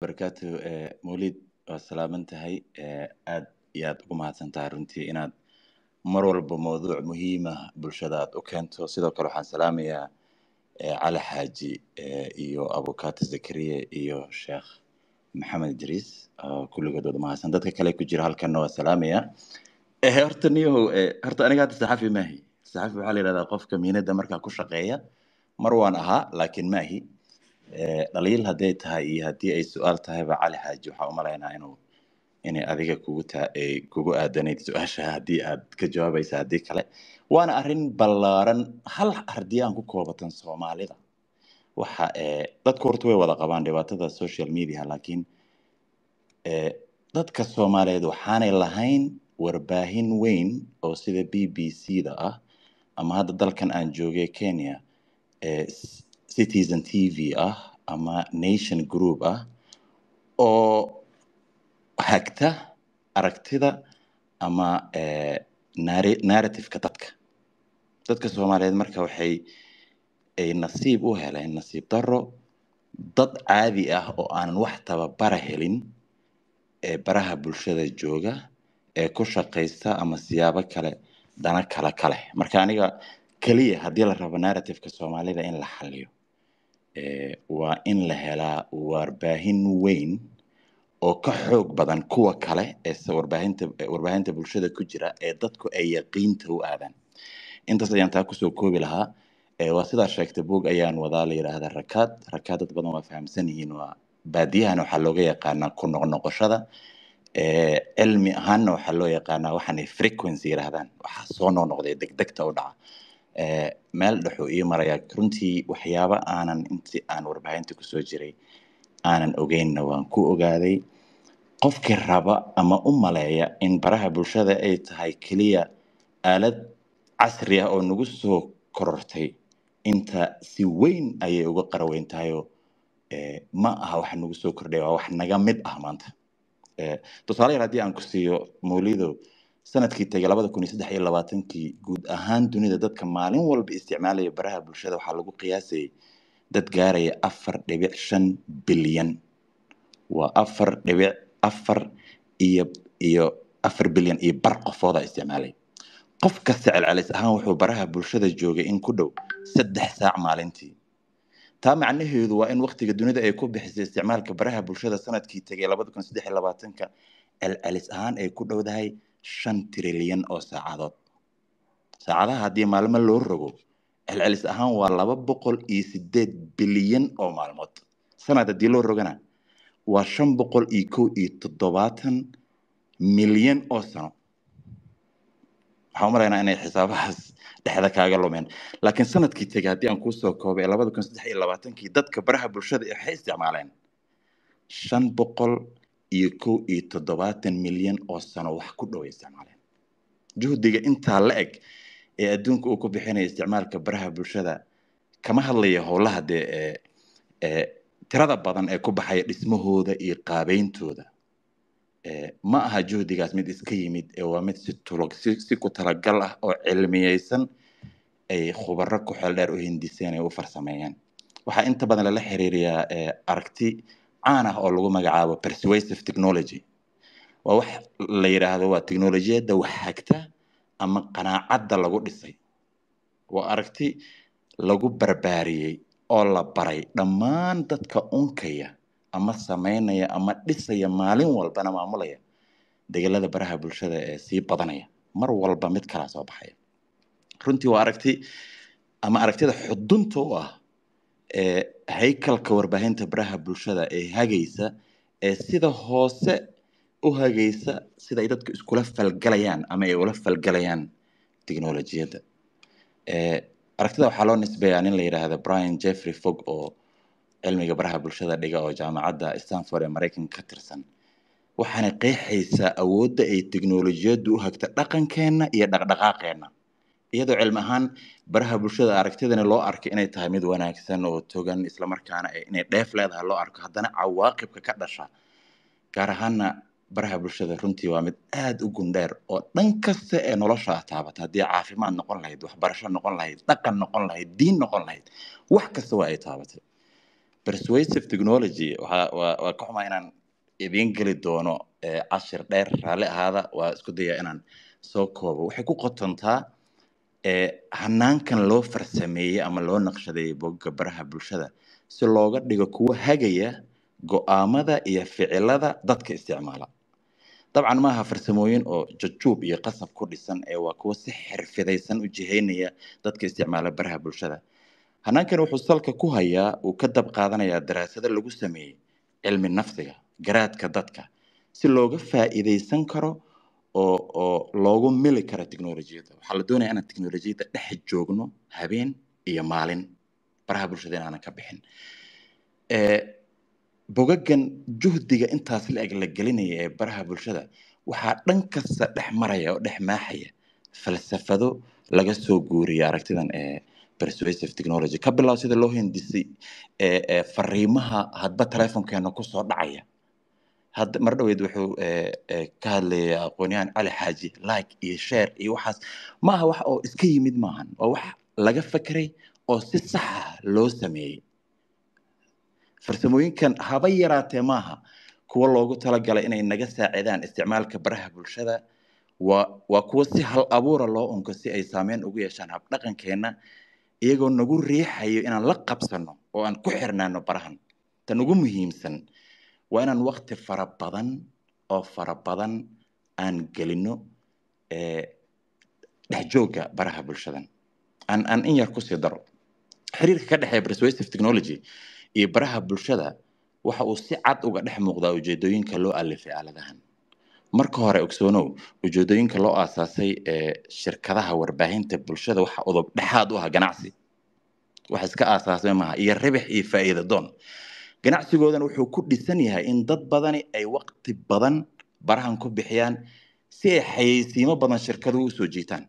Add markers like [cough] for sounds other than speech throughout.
barakaatu eh, mawlid waa salaaman tahay eh, aad iyo ugu mahadsan tahay runtii inaad mar walba mawduuc muhiima ah bulshada aad u keento sidoo kale waxaan salaamayaa eh, cali xaaji iyo abukaata zakariya iyo sheekh maxamed idriis kulligood wada mahadsan dadka kale ku jira halkanna waa salaamayaa horta niyahow horta aniga hadda saxafi maahi saxafi waxaa la yidhahdaa qofka miinada markaa ku shaqeeya mar waan ahaa laakiin maahi Eh, dhaliil haday tahay iyo hadii ay su-aal tahayba cali xaaji waxaa umalaynaa inuu inay adiga kugu kugu aadanayd su-aasha hadii aad ka jawaabaysa hadii kale waana arin ballaaran hal haddii aan ku koobatan soomaalida waxa eh, dadku horta way wada qabaan dhibaatada social media laakiin eh, dadka soomaaliyeed waxaanay lahayn warbaahin weyn oo sida b b c da ah ama hadda dalkan aan joogay kenya citizen tv ah ama nation group ah oo hagta aragtida ama eh, narrativeka dadka dadka soomaaliyeed marka waxay ay nasiib u heleen nasiib daro dad caadi ah oo aanan wax tababara helin ee baraha bulshada jooga ee ku shaqaysta ama siyaabo kale dana kala ka leh marka aniga keliya haddii la rabo narrativeka soomaalida in la xaliyo Eh, waa in la helaa warbaahin weyn oo ka xoog badan kuwa kale ee warbaahinta bulshada ku jira ee dadku ay yaqiinta u aadaan intaas ayaan taa kusoo koobi lahaa waa sidaa sheegtay bog ayaan wadaa la yidhaahda rakaad rakaad dad badan waa fahamsan yihiin waa baadiyahan waxaa looga yaqaanaa ku noqnoqoshada cilmi ahaanna waxaa loo yaqaanaa waxaanay frequency yidhaahdaan waxaa soo noqnoqday degdegta u dhaca meel dhexuu ii marayaa runtii waxyaaba aanan intii aan warbaahinta kusoo jiray aanan ogeynna waan ku ogaaday qofkii raba ama u maleeya in baraha bulshada ay tahay keliya aalad casri ah oo nagu soo korortay inta si weyn ayay uga qaraweyn tahayoo ma aha wax nagu soo kordhaya waa wax naga mid ah maanta tusaale yar haddii aan ku siiyo mawlido sanadkii tegey labada kun iyo saddex iyo labaatankii guud ahaan dunida dadka maalin walba isticmaalaya baraha bulshada waxaa lagu qiyaasayay dad gaaraya afar dhibic shan bilyan waa afar dhibic afar iyo iyo afar bilyan iyo bar qofoodaa isticmaalaya qof kasta celcelis ahaan wuxuu baraha bulshada joogay in ku dhow saddex saac maalintii taa macnaheedu waa in waktiga dunida ay ku bixisay isticmaalka baraha bulshada sanadkii tegey labada kun saddex iyo labaatanka celcelis ahaan ay ku dhowdahay shan trilyan oo saacadood saacadaha haddii maalmo loo rogo celcelis ahaan waa laba boqol iyo sideed bilyan oo maalmood sanad haddii loo rogana waa shan boqol iyo ko iyo toddobaatan milyan oo sano waxaa u inay xisaabahaas [laughs] dhexda kaaga lumeen laakiin sanadkii tegey haddii aan kuusoo koobay ee labada kun saddex iyo labaatankii dadka baraha bulshada waxay isticmaaleen shan boqol iyo ko iyo toddobaatan milyan oo sano wax ku dhowa isticmaaleen juhdiga intaa la eg ee adduunka uu ku bixinaya isticmaalka baraha bulshada kama hadlaya howlaha dee ee tirada badan ee ku baxaya dhismahooda iyo qaabeyntooda ma aha juhdigaas mid iska yimid ee waa mid si tulog si ku talagal ah oo cilmiyeysan ay khubaro ku xeel dheer u hindiseen ay u farsameeyeen waxaa inta badan lala xiriiriyaa aragti caan ah oo lagu magacaabo persuasive technology waa wax la yidhaahdo waa technolojiyadda wax hagta ama qanaacadda lagu dhisay waa aragti lagu barbaariyey oo la baray dhammaan dadka unkaya ama samaynaya ama dhisaya maalin walbana maamulaya degelada baraha bulshada ee sii badanaya mar walba mid kalaa soo baxaya runtii waa aragti ama aragtida xudunta u ah haykalka warbaahinta baraha bulshada ee hagaysa ee sida hoose u hagaysa sida ay dadku iskula falgalayaan ama ay ula falgalayaan technolojiyadda aragtida waxaa loo nisbeeyaa nin la yidhaahda brian jeffrey fog oo cilmiga baraha bulshada dhiga oo jaamacadda stanford ee maraykanka ka tirsan waxaana qeexaysaa awoodda ay teknolojiyaddu u hagta dhaqankeenna iyo dhaqdhaqaaqeenna iyadoo cilmi ahaan baraha bulshada aragtidana loo arko inay tahay mid wanaagsan oo togan islamarkaana inay dheef leedahay loo arko haddana cawaaqibka ka dhasha gaar ahaanna baraha bulshada runtii waa mid aada u gundheer oo dhan kasta ee nolosha ah taabata haddii caafimaad noqon lahayd waxbarasho noqon lahayd dhaqan noqon lahayd diin noqon lahayd wax kasta waa ay taabatay persuasive technology waa ka xumaa inaan idiin geli doono cashir dheer raalli ahaada waa isku dayaa inaan soo koobo waxay ku qotontaa ee hanaankan loo farsameeyey ama loo naqshadeeyey bogga baraha bulshada si looga dhigo kuwo hagaya go-aamada iyo ficilada dadka isticmaala dabcan maaha farsamooyin oo jajuub iyo qasab ku dhisan ee waa kuwo si xirfidaysan u jihaynaya dadka isticmaala baraha bulshada hanaankan wuxuu salka ku hayaa uu ka dab qaadanayaa daraasado lagu sameeyey cilmi nafsiga garaadka dadka si looga faa'iidaysan karo oo loogu mili kara technolojiyadda waxaa la doonaya inaan technolojiyadda dhex joogno habeen iyo maalin baraha bulshada inaanan ka bixin bogagan juhdiga intaas la eg la gelinaya ee baraha bulshada waxaa dhan kasta dhex maraya oo dhex maaxaya falsafado laga soo guuriya aragtidan ee persuasive technology ka bilow sida loo hindisay fariimaha hadba telefonkeena kusoo dhacaya mar dhaweed wuxuu eh, eh, ka hadlayaa aqoonyahan cali xaaji like iyo sheer iyo waxaas ma aha wax oo iska yimid maahan waa wax laga fekeray oo si saxa ah loo sameeyey farsamooyinkan haba yaraatee maaha kuwo loogu talagalay inay naga saacidaan isticmaalka baraha bulshada waa kuwo si hal abuura loo unko si ay saameyn ugu yeeshaan habdhaqankeenna iyagoo nagu riixayo inaan la qabsano oo aan ku xirnaano barahan tan ugu muhiimsan waa inaan wakti fara badan oo fara badan aan gelino dhexjoogga baraha bulshadan aan aan in yar kusii daro xiriirka ka dhexeeya persuasive technology iyo baraha bulshada waxa uu si cad uga dhex muuqdaa ujeedooyinka loo alifay aaladahan marka hore ogsoonow ujeedooyinka loo aasaasay ee shirkadaha warbaahinta bulshada waxa udub dhexaad u ah ganacsi wax iska aasaasmay maaha iyo ribix iyo faaiida doon ganacsigoodan wuxuu ku dhisan yahay in dad badani ay waqti badan barahan ku bixiyaan si ay xayeysiimo badan shirkaduhu usoo jiitaan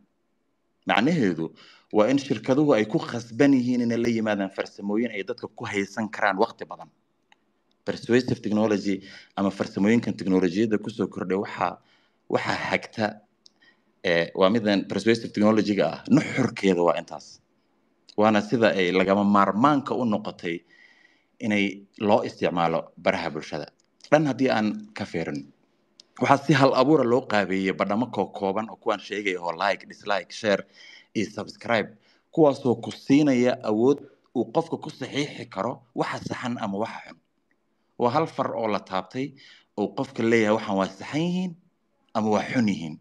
macnaheedu waa in shirkaduhu ay ku khasban yihiin inay la yimaadaan farsamooyin ay dadka ku haysan karaan waqti badan persuasive technology ama farsamooyinkan teknolojiyadda kusoo kordhay waxaa waxaa hagta waa midan persuasive technologyga ah nuxurkeeda waa intaas waana sida ay lagama maarmaanka u noqotay inay loo isticmaalo baraha bulshada dhan haddii aan ka feerin waxaa si hal abuura loo qaabeeyey badhamo kooban oo kuwaan sheegay oo like dislike share iyo subscribe kuwaasoo ku siinaya awood uu qofka ku saxiixi karo waxa saxan ama waxa xun waa hal far oo la taabtay oo qofka leeyahay waxaan waa saxan yihiin ama waa xun yihiin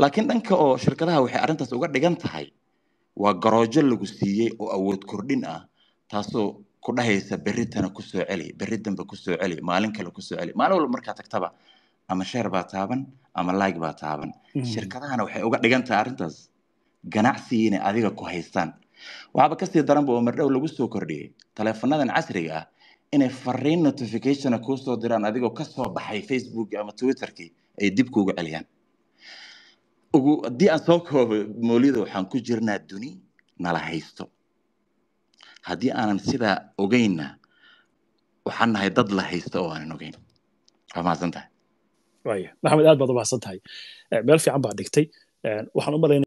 laakiin dhanka oo shirkadaha waxay arrintaas uga dhigan tahay waa garoojo lagu siiyey oo awood kordhin ah taasoo ku dhahaysa beritana kusoo celi beri dambe kusoo celi maalin kale kusoo celi maalin walba markaa tagtaba ama sheer baa taaban ama laig baa taaban mm-hmm. shirkadahana waxay uga dhigan taha arrintaas adiga ku haystaan waxaaba kasii daranba oo mardhow lagu soo kordhiyey taleefonadan casriga ah inay fariin notificationa kuusoo diraan adigoo kasoo baxay facebook ama twitterkii ay dib kuuga celiyaan haddii aan soo koobo moolida waxaan ku jirnaa duni nala haysto haddii aanan sidaa ogeynna waxaan nahay dad la haysta oo aanan ogeyn waa mahadsan tahay maxamed aad baad u mahadsan meel fiican baad dhigtay waxaan u malaynaya